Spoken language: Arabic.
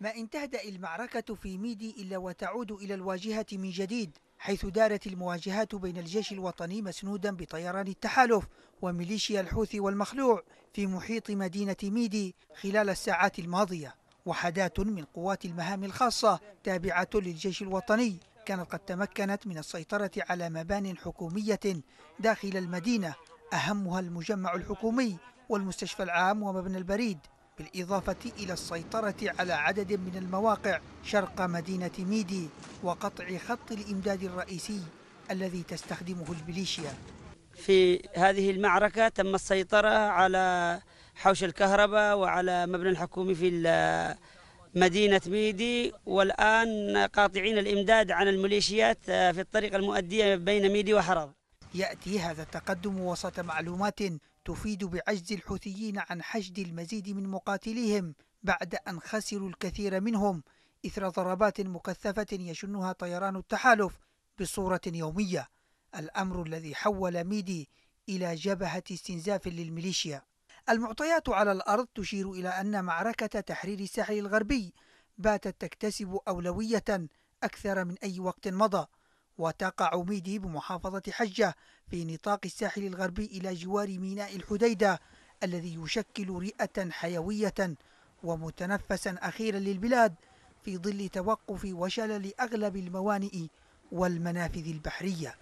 ما إن تهدأ المعركة في ميدي إلا وتعود إلى الواجهة من جديد حيث دارت المواجهات بين الجيش الوطني مسنودا بطيران التحالف وميليشيا الحوثي والمخلوع في محيط مدينة ميدي خلال الساعات الماضية وحدات من قوات المهام الخاصة تابعة للجيش الوطني كانت قد تمكنت من السيطرة على مبان حكومية داخل المدينة أهمها المجمع الحكومي والمستشفى العام ومبنى البريد بالإضافة إلى السيطرة على عدد من المواقع شرق مدينة ميدي وقطع خط الإمداد الرئيسي الذي تستخدمه الميليشيا في هذه المعركة تم السيطرة على حوش الكهرباء وعلى مبنى الحكومي في مدينة ميدي والآن قاطعين الإمداد عن الميليشيات آه، في الطريق المؤدية بين ميدي وحرر يأتي هذا التقدم وسط معلومات تفيد بعجز الحوثيين عن حشد المزيد من مقاتليهم بعد أن خسروا الكثير منهم إثر ضربات مكثفة يشنها طيران التحالف بصورة يومية الأمر الذي حول ميدي إلى جبهة استنزاف للميليشيا المعطيات على الأرض تشير إلى أن معركة تحرير الساحل الغربي باتت تكتسب أولوية أكثر من أي وقت مضى وتقع ميدي بمحافظة حجة في نطاق الساحل الغربي إلى جوار ميناء الحديدة الذي يشكل رئة حيوية ومتنفسا أخيرا للبلاد في ظل توقف وشلل أغلب الموانئ والمنافذ البحرية